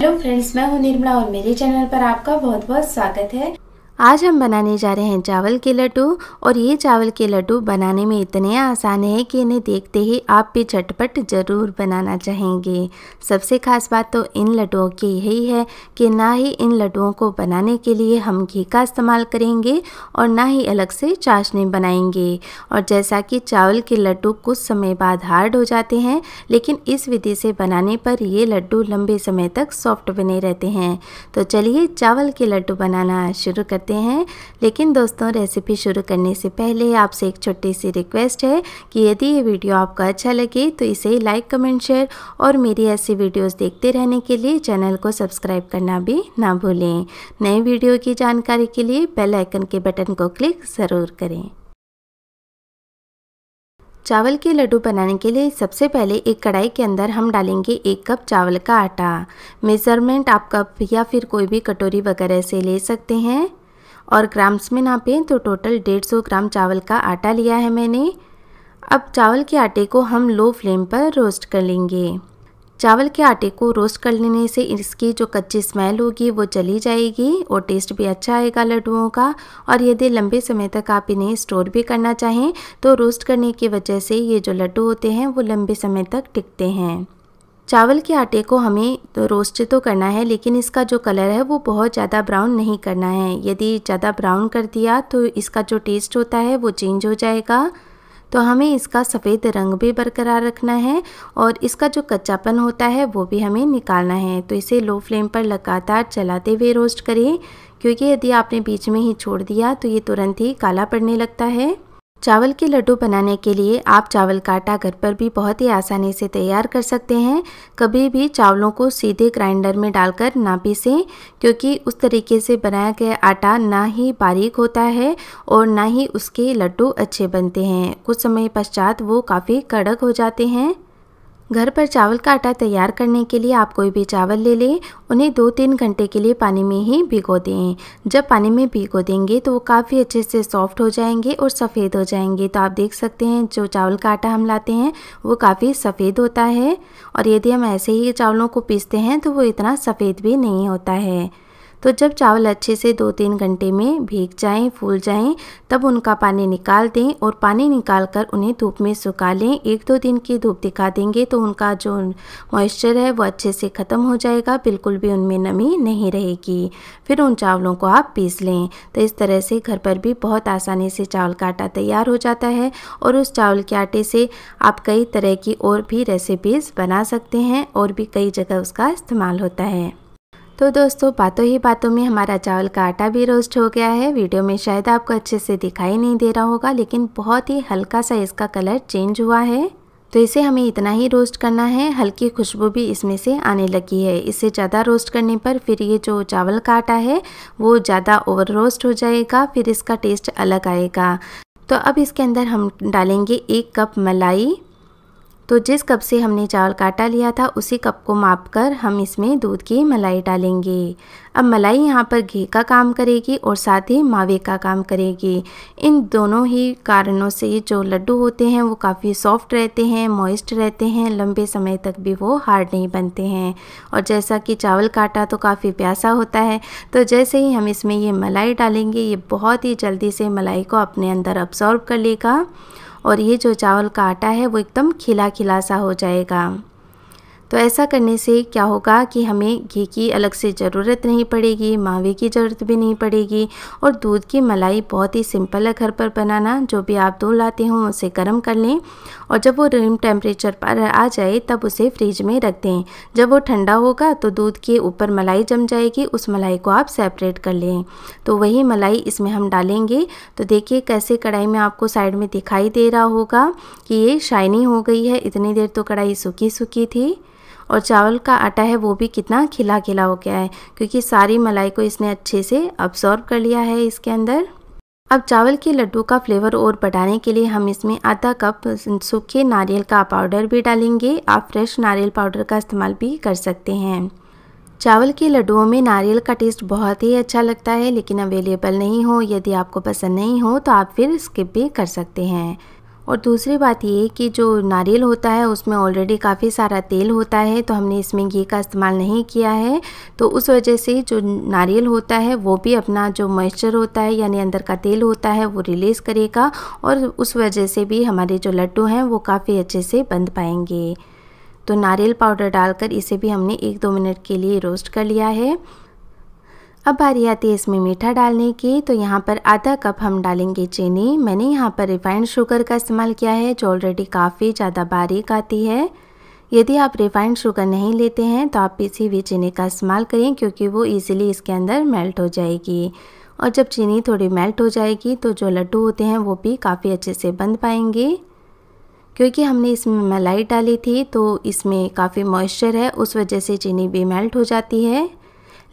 hello friends मैं हूं निर्मला और मेरे चैनल पर आपका बहुत बहुत स्वागत है आज हम बनाने जा रहे हैं चावल के लड्डू और ये चावल के लड्डू बनाने में इतने आसान है कि इन्हें देखते ही आप भी झटपट ज़रूर बनाना चाहेंगे सबसे खास बात तो इन लड्डुओं की यही है कि ना ही इन लड्डुओं को बनाने के लिए हम घी का इस्तेमाल करेंगे और ना ही अलग से चाशनी बनाएंगे और जैसा कि चावल के लड्डू कुछ समय बाद हार्ड हो जाते हैं लेकिन इस विधि से बनाने पर ये लड्डू लंबे समय तक सॉफ्ट बने रहते हैं तो चलिए चावल के लड्डू बनाना शुरू कर करते हैं लेकिन दोस्तों रेसिपी शुरू करने से पहले आपसे एक छोटी सी रिक्वेस्ट है कि यदि ये वीडियो आपको अच्छा लगे तो इसे लाइक कमेंट शेयर और मेरी ऐसी वीडियोस देखते रहने के लिए चैनल को सब्सक्राइब करना भी ना भूलें नए वीडियो की जानकारी के लिए बेल आइकन के बटन को क्लिक ज़रूर करें चावल के लड्डू बनाने के लिए सबसे पहले एक कढ़ाई के अंदर हम डालेंगे एक कप चावल का आटा मेज़रमेंट आप कप या फिर कोई भी कटोरी वगैरह से ले सकते हैं और ग्राम्स में नापें तो टोटल 150 ग्राम चावल का आटा लिया है मैंने अब चावल के आटे को हम लो फ्लेम पर रोस्ट कर लेंगे चावल के आटे को रोस्ट कर लेने से इसकी जो कच्ची स्मेल होगी वो चली जाएगी और टेस्ट भी अच्छा आएगा लड्डुओं का और यदि लंबे समय तक आप इन्हें स्टोर भी करना चाहें तो रोस्ट करने की वजह से ये जो लड्डू होते हैं वो लंबे समय तक टिकते हैं चावल के आटे को हमें तो रोस्ट तो करना है लेकिन इसका जो कलर है वो बहुत ज़्यादा ब्राउन नहीं करना है यदि ज़्यादा ब्राउन कर दिया तो इसका जो टेस्ट होता है वो चेंज हो जाएगा तो हमें इसका सफ़ेद रंग भी बरकरार रखना है और इसका जो कच्चापन होता है वो भी हमें निकालना है तो इसे लो फ्लेम पर लगातार चलाते हुए रोस्ट करें क्योंकि यदि आपने बीच में ही छोड़ दिया तो ये तुरंत ही काला पड़ने लगता है चावल के लड्डू बनाने के लिए आप चावल का आटा घर पर भी बहुत ही आसानी से तैयार कर सकते हैं कभी भी चावलों को सीधे ग्राइंडर में डालकर ना पीसें क्योंकि उस तरीके से बनाया गया आटा ना ही बारीक होता है और ना ही उसके लड्डू अच्छे बनते हैं कुछ समय पश्चात वो काफ़ी कड़क हो जाते हैं घर पर चावल का आटा तैयार करने के लिए आप कोई भी चावल ले लें उन्हें दो तीन घंटे के लिए पानी में ही भिगो दें जब पानी में भिगो देंगे तो वो काफ़ी अच्छे से सॉफ्ट हो जाएंगे और सफ़ेद हो जाएंगे तो आप देख सकते हैं जो चावल का आटा हम लाते हैं वो काफ़ी सफ़ेद होता है और यदि हम ऐसे ही चावलों को पीसते हैं तो वो इतना सफ़ेद भी नहीं होता है तो जब चावल अच्छे से दो तीन घंटे में भीग जाएं फूल जाएं तब उनका पानी निकाल दें और पानी निकाल कर उन्हें धूप में सुखा लें एक दो दिन की धूप दिखा देंगे तो उनका जो मॉइस्चर है वो अच्छे से ख़त्म हो जाएगा बिल्कुल भी उनमें नमी नहीं रहेगी फिर उन चावलों को आप पीस लें तो इस तरह से घर पर भी बहुत आसानी से चावल का आटा तैयार हो जाता है और उस चावल के आटे से आप कई तरह की और भी रेसिपीज़ बना सकते हैं और भी कई जगह उसका इस्तेमाल होता है तो दोस्तों बातों ही बातों में हमारा चावल का आटा भी रोस्ट हो गया है वीडियो में शायद आपको अच्छे से दिखाई नहीं दे रहा होगा लेकिन बहुत ही हल्का सा इसका कलर चेंज हुआ है तो इसे हमें इतना ही रोस्ट करना है हल्की खुशबू भी इसमें से आने लगी है इससे ज़्यादा रोस्ट करने पर फिर ये जो चावल का आटा है वो ज़्यादा ओवर रोस्ट हो जाएगा फिर इसका टेस्ट अलग आएगा तो अब इसके अंदर हम डालेंगे एक कप मलाई तो जिस कप से हमने चावल काटा लिया था उसी कप को माप कर हम इसमें दूध की मलाई डालेंगे अब मलाई यहाँ पर घी का काम करेगी और साथ ही मावे का काम करेगी इन दोनों ही कारणों से जो लड्डू होते हैं वो काफ़ी सॉफ्ट रहते हैं मॉइस्ट रहते हैं लंबे समय तक भी वो हार्ड नहीं बनते हैं और जैसा कि चावल काटा तो काफ़ी प्यासा होता है तो जैसे ही हम इसमें ये मलाई डालेंगे ये बहुत ही जल्दी से मलाई को अपने अंदर अब्सॉर्ब कर लेगा और ये जो चावल का आटा है वो एकदम खिला खिला सा हो जाएगा तो ऐसा करने से क्या होगा कि हमें घी की अलग से ज़रूरत नहीं पड़ेगी मावे की ज़रूरत भी नहीं पड़ेगी और दूध की मलाई बहुत ही सिंपल है घर पर बनाना जो भी आप दूध लाते हो उसे गर्म कर लें और जब वो रूम टेम्परेचर पर आ जाए तब उसे फ्रिज में रख दें जब वो ठंडा होगा तो दूध के ऊपर मलाई जम जाएगी उस मलाई को आप सेपरेट कर लें तो वही मलाई इसमें हम डालेंगे तो देखिए कैसे कढ़ाई में आपको साइड में दिखाई दे रहा होगा कि ये शाइनी हो गई है इतनी देर तो कढ़ाई सूखी सूखी थी और चावल का आटा है वो भी कितना खिला खिला हो गया है क्योंकि सारी मलाई को इसने अच्छे से अब्सॉर्ब कर लिया है इसके अंदर अब चावल के लड्डू का फ्लेवर और बढ़ाने के लिए हम इसमें आधा कप सूखे नारियल का पाउडर भी डालेंगे आप फ्रेश नारियल पाउडर का इस्तेमाल भी कर सकते हैं चावल के लड्डुओं में नारियल का टेस्ट बहुत ही अच्छा लगता है लेकिन अवेलेबल नहीं हो यदि आपको पसंद नहीं हो तो आप फिर स्किप भी कर सकते हैं और दूसरी बात ये कि जो नारियल होता है उसमें ऑलरेडी काफ़ी सारा तेल होता है तो हमने इसमें घी का इस्तेमाल नहीं किया है तो उस वजह से जो नारियल होता है वो भी अपना जो मॉइस्चर होता है यानी अंदर का तेल होता है वो रिलीज़ करेगा और उस वजह से भी हमारे जो लड्डू हैं वो काफ़ी अच्छे से बंध पाएंगे तो नारियल पाउडर डालकर इसे भी हमने एक दो मिनट के लिए रोस्ट कर लिया है अब बारी आती है इसमें मीठा डालने की तो यहाँ पर आधा कप हम डालेंगे चीनी मैंने यहाँ पर रिफाइंड शुगर का इस्तेमाल किया है जो ऑलरेडी काफ़ी ज़्यादा बारीक आती है यदि आप रिफाइंड शुगर नहीं लेते हैं तो आप किसी भी चीनी का इस्तेमाल करें क्योंकि वो ईज़िली इसके अंदर मेल्ट हो जाएगी और जब चीनी थोड़ी मेल्ट हो जाएगी तो जो लड्डू होते हैं वो भी काफ़ी अच्छे से बन पाएंगे क्योंकि हमने इसमें मलाई डाली थी तो इसमें काफ़ी मॉइस्चर है उस वजह से चीनी भी मेल्ट हो जाती है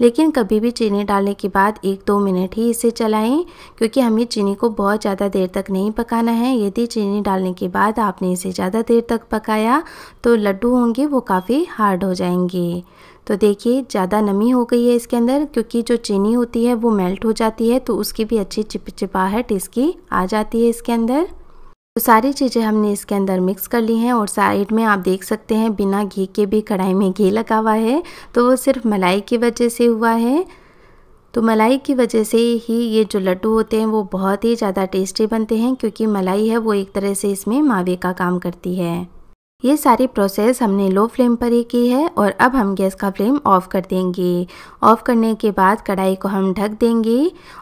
लेकिन कभी भी चीनी डालने के बाद एक दो मिनट ही इसे चलाएं क्योंकि हमें चीनी को बहुत ज़्यादा देर तक नहीं पकाना है यदि चीनी डालने के बाद आपने इसे ज़्यादा देर तक पकाया तो लड्डू होंगे वो काफ़ी हार्ड हो जाएंगे तो देखिए ज़्यादा नमी हो गई है इसके अंदर क्योंकि जो चीनी होती है वो मेल्ट हो जाती है तो उसकी भी अच्छी चिपचिपाहट इसकी आ जाती है इसके अंदर तो सारी चीज़ें हमने इसके अंदर मिक्स कर ली हैं और साइड में आप देख सकते हैं बिना घी के भी कढ़ाई में घी लगा हुआ है तो वो सिर्फ मलाई की वजह से हुआ है तो मलाई की वजह से ही ये जो लड्डू होते हैं वो बहुत ही ज़्यादा टेस्टी बनते हैं क्योंकि मलाई है वो एक तरह से इसमें मावे का काम करती है ये सारी प्रोसेस हमने लो फ्लेम पर ही की है और अब हम गैस का फ्लेम ऑफ़ कर देंगे ऑफ़ करने के बाद कढ़ाई को हम ढक देंगे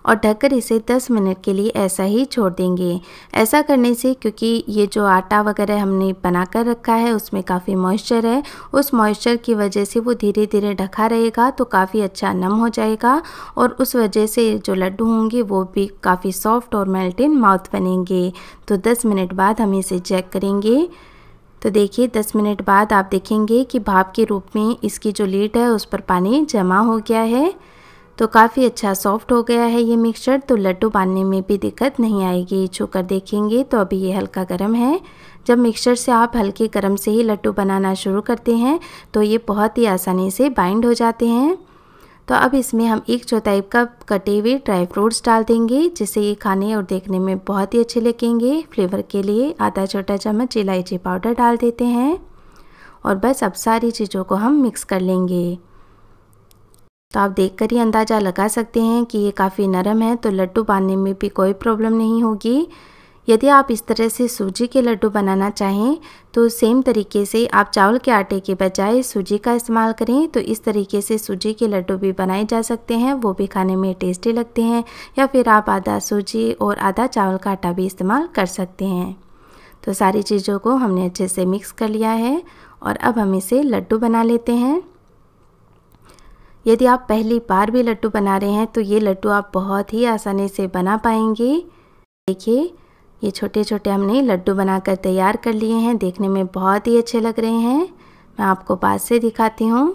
और ढककर इसे 10 मिनट के लिए ऐसा ही छोड़ देंगे ऐसा करने से क्योंकि ये जो आटा वगैरह हमने बना कर रखा है उसमें काफ़ी मॉइस्चर है उस मॉइस्चर की वजह से वो धीरे धीरे ढका रहेगा तो काफ़ी अच्छा नम हो जाएगा और उस वजह से जो लड्डू होंगे वो भी काफ़ी सॉफ्ट और मेल्ट इन माउथ बनेंगे तो दस मिनट बाद हम इसे चेक करेंगे तो देखिए 10 मिनट बाद आप देखेंगे कि भाप के रूप में इसकी जो लीड है उस पर पानी जमा हो गया है तो काफ़ी अच्छा सॉफ्ट हो गया है ये मिक्सचर तो लड्डू बांधने में भी दिक्कत नहीं आएगी छूकर देखेंगे तो अभी ये हल्का गर्म है जब मिक्सचर से आप हल्के गर्म से ही लड्डू बनाना शुरू करते हैं तो ये बहुत ही आसानी से बाइंड हो जाते हैं तो अब इसमें हम एक चौथाई कप कटे हुए ड्राई फ्रूट्स डाल देंगे जिससे ये खाने और देखने में बहुत ही अच्छे लगेंगे फ्लेवर के लिए आधा छोटा चम्मच इलायची पाउडर डाल देते हैं और बस अब सारी चीज़ों को हम मिक्स कर लेंगे तो आप देख कर ही अंदाज़ा लगा सकते हैं कि ये काफ़ी नरम है तो लड्डू बांधने में भी कोई प्रॉब्लम नहीं होगी यदि आप इस तरह से सूजी के लड्डू बनाना चाहें तो सेम तरीके से आप चावल के आटे के बजाय सूजी का इस्तेमाल करें तो इस तरीके से सूजी के लड्डू भी बनाए जा सकते हैं वो भी खाने में टेस्टी लगते हैं या फिर आप आधा सूजी और आधा चावल का आटा भी इस्तेमाल कर सकते हैं तो सारी चीज़ों को हमने अच्छे से मिक्स कर लिया है और अब हम इसे लड्डू बना लेते हैं यदि आप पहली बार भी लड्डू बना रहे हैं तो ये लड्डू आप बहुत ही आसानी से बना पाएंगे देखिए ये छोटे छोटे हमने लड्डू बनाकर तैयार कर लिए हैं देखने में बहुत ही अच्छे लग रहे हैं मैं आपको पास से दिखाती हूँ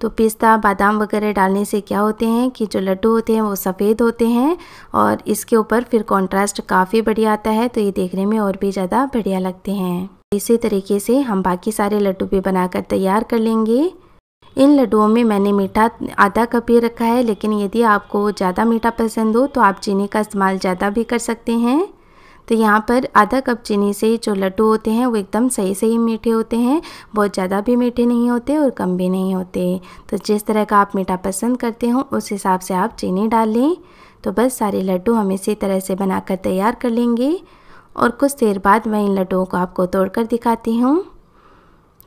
तो पिस्ता बादाम वगैरह डालने से क्या होते हैं कि जो लड्डू होते हैं वो सफ़ेद होते हैं और इसके ऊपर फिर कंट्रास्ट काफ़ी बढ़िया आता है तो ये देखने में और भी ज़्यादा बढ़िया लगते हैं इसी तरीके से हम बाकी सारे लड्डू भी बनाकर तैयार कर लेंगे इन लड्डुओं में मैंने मीठा आधा कप ही रखा है लेकिन यदि आपको ज़्यादा मीठा पसंद हो तो आप चीनी का इस्तेमाल ज़्यादा भी कर सकते हैं तो यहाँ पर आधा कप चीनी से जो लड्डू होते हैं वो एकदम सही सही मीठे होते हैं बहुत ज़्यादा भी मीठे नहीं होते और कम भी नहीं होते तो जिस तरह का आप मीठा पसंद करते हो उस हिसाब से आप चीनी डाल लें तो बस सारे लड्डू हम इसी तरह से बनाकर तैयार कर लेंगे और कुछ देर बाद मैं इन लड्डुओं को आपको तोड़कर दिखाती हूँ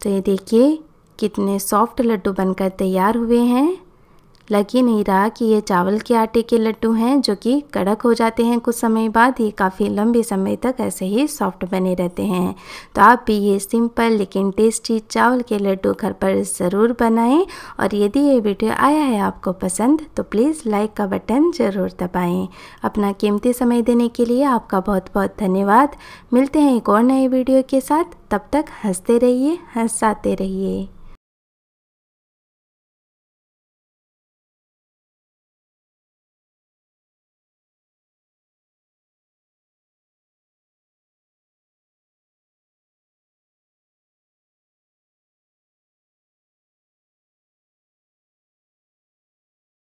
तो ये देखिए कितने सॉफ्ट लड्डू बनकर तैयार हुए हैं लग ही नहीं रहा कि ये चावल के आटे के लड्डू हैं जो कि कड़क हो जाते हैं कुछ समय बाद ये काफ़ी लंबे समय तक ऐसे ही सॉफ्ट बने रहते हैं तो आप भी ये सिंपल लेकिन टेस्टी चावल के लड्डू घर पर ज़रूर बनाएं और यदि ये वीडियो आया है आपको पसंद तो प्लीज़ लाइक का बटन ज़रूर दबाएँ अपना कीमती समय देने के लिए आपका बहुत बहुत धन्यवाद मिलते हैं एक और नए वीडियो के साथ तब तक हंसते रहिए हंसाते रहिए